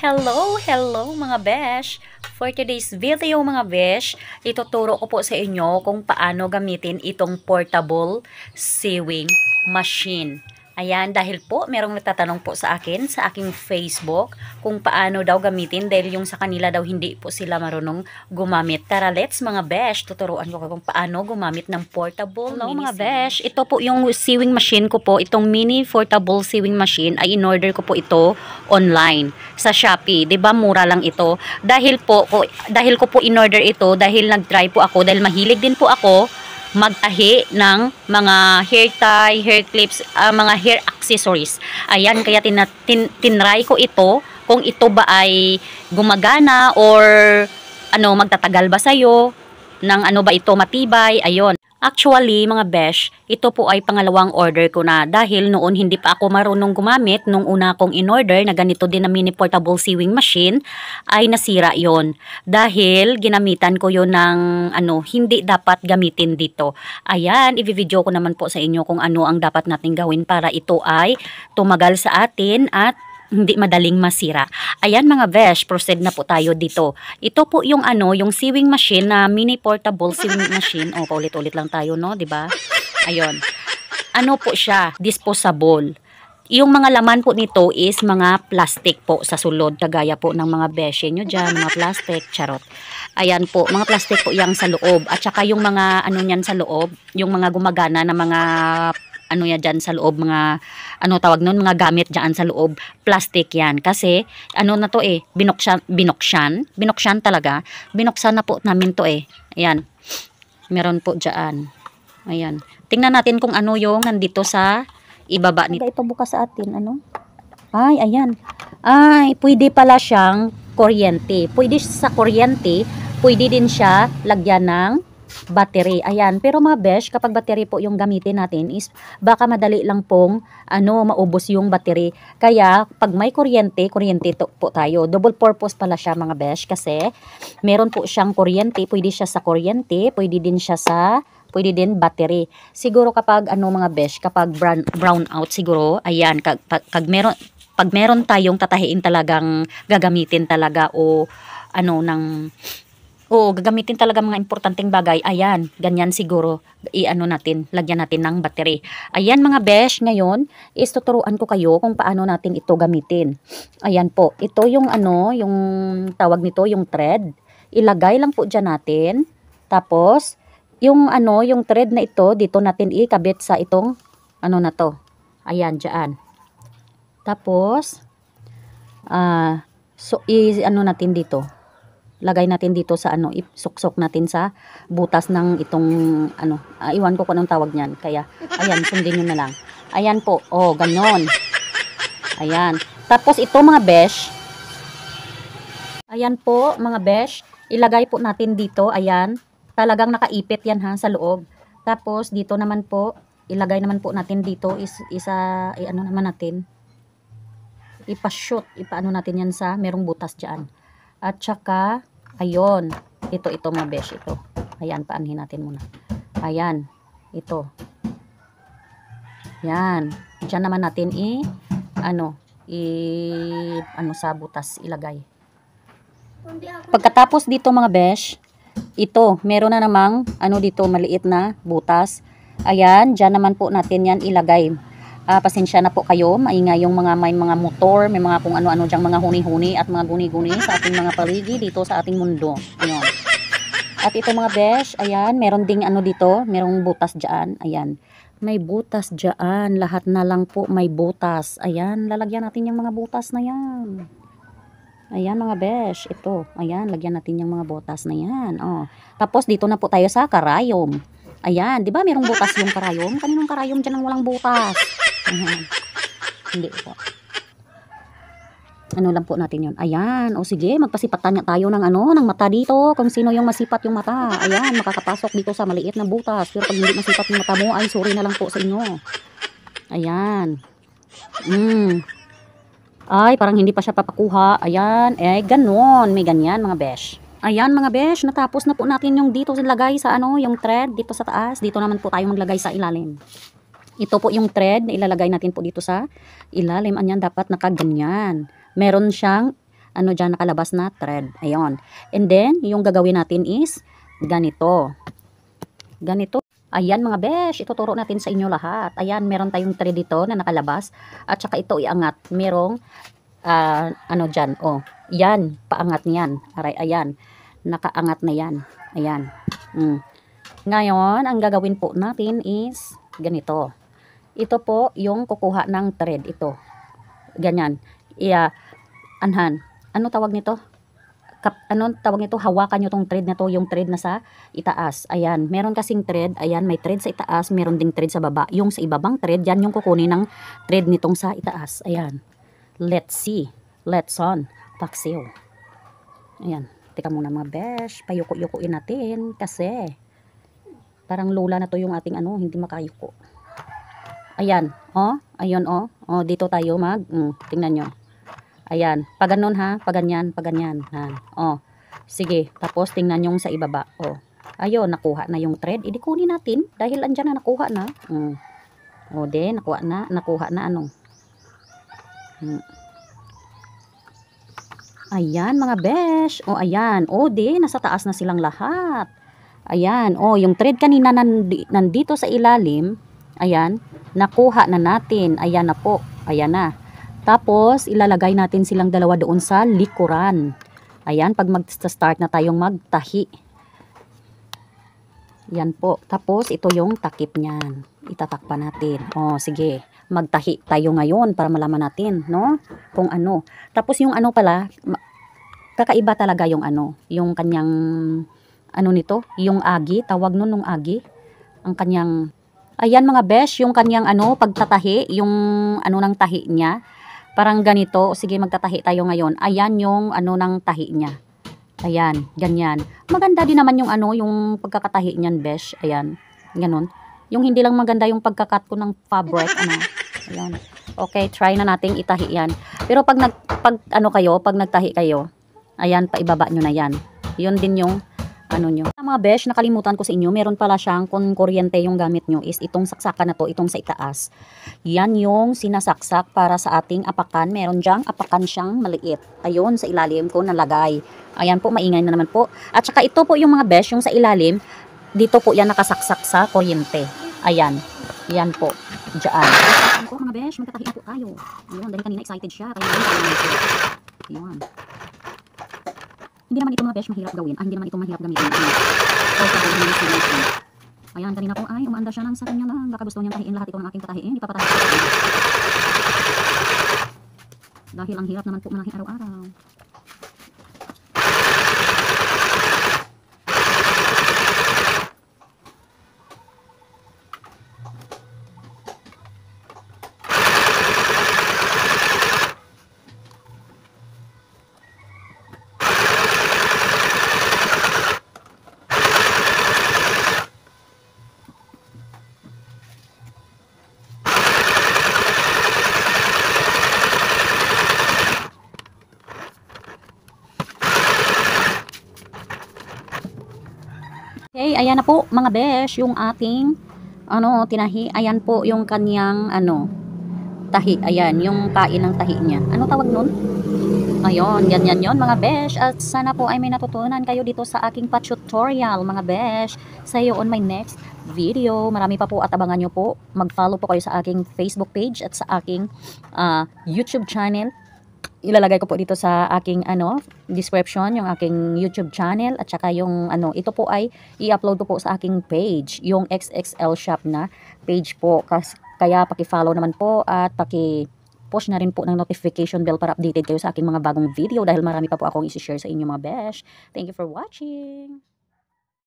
Hello, hello mga besh! For today's video mga besh, ituturo ko po sa inyo kung paano gamitin itong portable sewing machine. Ayan, dahil po, merong nagtatanong po sa akin, sa aking Facebook, kung paano daw gamitin dahil yung sa kanila daw hindi po sila marunong gumamit. Tara, let's mga besh, tuturuan ko kung paano gumamit ng portable Hello, mga besh, ito po yung sewing machine ko po. Itong mini portable sewing machine, ay in-order ko po ito online sa Shopee. ba diba, mura lang ito. Dahil po, dahil ko po in-order ito, dahil nag-try po ako, dahil mahilig din po ako magtahi ng mga hair tie, hair clips, uh, mga hair accessories. Ayan, kaya tin tin tinry ko ito kung ito ba ay gumagana or ano magtatagal ba sa'yo, ng ano ba ito matibay, ayon. Actually, mga besh, ito po ay pangalawang order ko na dahil noon hindi pa ako marunong gumamit nung una kong in-order na ganito din na mini portable sewing machine ay nasira yon Dahil ginamitan ko yon ng ano, hindi dapat gamitin dito. Ayan, i-video ko naman po sa inyo kung ano ang dapat natin gawin para ito ay tumagal sa atin at hindi madaling masira. Ayan mga besh, proceed na po tayo dito. Ito po yung ano, yung sewing machine na mini portable sewing machine. O, oh, paulit-ulit lang tayo, no? ba? Diba? Ayun. Ano po siya? Disposable. Yung mga laman po nito is mga plastic po sa sulod, kagaya po ng mga beshe nyo dyan, mga plastic, charot. Ayan po, mga plastic po yung sa loob. At saka yung mga ano nyan sa loob, yung mga gumagana na mga ano ya diyan sa loob, mga, ano tawag noon mga gamit diyan sa loob, plastic yan. Kasi, ano na to eh, binuksan, binuksan, binuksan talaga, binuksan na po namin to eh. Ayan, meron po diyan Ayan, tingnan natin kung ano yung nandito sa ibaba nito. bukas sa atin, ano? Ay, ayan. Ay, pwede pala siyang kuryente. Pwede sa kuryente, pwede din siya lagyan ng battery. Ayan, pero mga besh, kapag battery po yung gamitin natin is baka madali lang pong ano, maubos yung battery. Kaya pag may kuryente, kuryente to, po tayo. Double purpose pala siya mga besh kasi meron po siyang kuryente, pwede siya sa kuryente, pwede din siya sa pwede din battery. Siguro kapag ano mga besh, kapag brown, brown out siguro, ayan, kag, pag, pag meron pag meron tayong tatahiin talagang gagamitin talaga o ano ng Oo, gagamitin talaga mga importanteng bagay. Ayan, ganyan siguro. I-ano natin, lagyan natin ng battery. Ayan mga besh, ngayon, is tuturuan ko kayo kung paano natin ito gamitin. Ayan po, ito yung ano, yung tawag nito, yung thread. Ilagay lang po dyan natin. Tapos, yung ano, yung thread na ito, dito natin ikabit sa itong ano na to. Ayan, dyan. Tapos, ah, uh, so, i ano natin dito lagay natin dito sa ano, ipsuksok natin sa butas ng itong ano, uh, iwan ko kung anong tawag niyan. Kaya, ayan, sundin nyo na lang. Ayan po, oh, ganoon. Ayan. Tapos ito mga besh, ayan po mga besh, ilagay po natin dito, ayan. Talagang nakaipit yan ha, sa loob. Tapos dito naman po, ilagay naman po natin dito, is, isa, ay, eh, ano naman natin, Ipa-shoot, ipaano natin yan sa merong butas diyan. At saka, Ayun. Ito, ito mga besh. Ito. Ayan, paanhin natin muna. Ayan. Ito. Yan. Diyan naman natin i, ano, i, ano, sa butas ilagay. Pagkatapos dito mga besh, ito, meron na namang, ano dito, maliit na butas. Ayan, dyan naman po natin yan ilagay uh, pasensya na po kayo. Maingay yung mga may mga motor, may mga kung ano-ano diyang mga huni-huni at mga guni-guni sa ating mga paligid dito sa ating mundo. Ayun. At ito mga besh, ayan, meron ding ano dito, merong butas diyan, ayan. May butas diyan, lahat na lang po may butas. Ayan, lalagyan natin yung mga butas na yan. Ayan mga besh, ito. Ayan, lagyan natin yung mga butas na yan. Oh. Tapos dito na po tayo sa karayom. Ayan, di ba merong butas yung karayom? Kaninong karayom dyan ang walang butas? Mm-hmm. Hindi po. Ano lang po natin yon Ayan. O sige, magpasipatan nga tayo ng ano, ng mata dito. Kung sino yung masipat yung mata. Ayan, makakapasok dito sa maliit na butas. Pero pag hindi masipat yung mata mo, ay sorry na lang po sa inyo. Ayan. Mm. Ay, parang hindi pa siya papakuha. Ayan. Eh, ganon. May ganyan mga besh. Ayan mga besh, natapos na po natin yung dito lagay sa ano, yung thread dito sa taas. Dito naman po tayo maglagay sa ilalim. Ito po yung thread na ilalagay natin po dito sa ilalim. Anyan dapat nakaganyan. Meron siyang ano dyan nakalabas na thread. Ayon. And then, yung gagawin natin is ganito. Ganito. Ayan mga besh, ituturo natin sa inyo lahat. Ayan, meron tayong thread dito na nakalabas. At saka ito iangat. Merong, uh, ano dyan, oh. Yan, paangat niyan. Aray, ayan. Nakaangat na yan. Ayan. Mm. Ngayon, ang gagawin po natin is ganito. Ito po yung kukuha ng thread ito. Ganyan. Iya anhan. Ano tawag nito? Kap, anong tawag nito? Hawakan niyo tong thread na to, yung thread na sa itaas. Ayan, meron kasing thread, ayan, may thread sa itaas, meron ding thread sa baba. Yung sa ibabang thread, yan yung kukunin ng thread nitong sa itaas. Ayan. Let's see. Let's on. Paksiw. Ayan. Teka muna mga besh, payuko-yukuin natin kasi parang lula na to yung ating ano, hindi makayuko. Ayan. Oh, ayun oh. Oh, dito tayo mag. Mm, tingnan nyo. Ayan. Pag ganun ha, pag ganyan, pag ganyan. Ha. Oh. Sige, tapos tingnan yung sa ibaba. Oh. Ayun, nakuha na yung thread. Idi kunin natin dahil andyan na nakuha na. Mm. Oh, de, nakuha na, nakuha na anong Mm. Ayan, mga besh. Oh, ayan. Oh, de, nasa taas na silang lahat. Ayan, oh, yung thread kanina nandi, nandito sa ilalim. Ayan. Nakuha na natin. Ayan na po. Ayan na. Tapos, ilalagay natin silang dalawa doon sa likuran. Ayan, pag mag-start na tayong magtahi. Yan po. Tapos, ito yung takip niyan. Itatakpan natin. O, sige. Magtahi tayo ngayon para malaman natin, no? Kung ano. Tapos, yung ano pala, kakaiba talaga yung ano. Yung kanyang, ano nito? Yung agi. Tawag nun nung agi. Ang kanyang Ayan mga besh, yung kaniyang ano, pagtatahi, yung ano ng tahi niya. Parang ganito, sige magtatahi tayo ngayon. Ayan yung ano ng tahi niya. Ayan, ganyan. Maganda din naman yung ano, yung pagkakatahi niyan, besh. Ayan, ganun. Yung hindi lang maganda yung pagkakat ko ng fabric, ano. Ayan. Okay, try na nating itahi yan. Pero pag, nag, pag ano kayo, pag nagtahi kayo, ayan, paibaba nyo na yan. Yun din yung ano nyo. Mga besh, nakalimutan ko sa inyo, meron pala siyang kung kuryente yung gamit nyo is itong saksakan na to, itong sa itaas. Yan yung sinasaksak para sa ating apakan. Meron dyang apakan siyang maliit. Ayun, sa ilalim ko nalagay. Ayan po, maingay na naman po. At saka ito po yung mga besh, yung sa ilalim, dito po yan nakasaksak sa kuryente. Ayan, yan po. Diyan. Ayan po mga besh, magkatahiin po tayo. Ayan, dahil kanina excited siya. Kaya ngayon, ayan. Hindi naman ito mga besh mahirap gawin. Ah, hindi naman ito mahirap gamitin. Ayan, kanina po ay umaanda siya ng sa kanya lang. Baka gusto niyang tahiin lahat ito ng aking tatahiin. Ipapatahiin. Dahil ang hirap naman po manahin araw-araw. ayan na po mga besh, yung ating ano, tinahi. Ayan po yung kaniyang ano, tahi. Ayan, yung kain ng tahi niya. Ano tawag nun? Ayun, ganyan yon mga besh. At sana po ay may natutunan kayo dito sa aking pa-tutorial mga besh. sa you on my next video. Marami pa po at abangan nyo po. Mag-follow po kayo sa aking Facebook page at sa aking uh, YouTube channel ilalagay ko po dito sa aking ano description yung aking YouTube channel at saka yung ano ito po ay i-upload ko po sa aking page yung XXL shop na page po kasi kaya paki-follow naman po at paki push na rin po ng notification bell para updated kayo sa aking mga bagong video dahil marami pa po akong i-share sa inyo mga besh. Thank you for watching.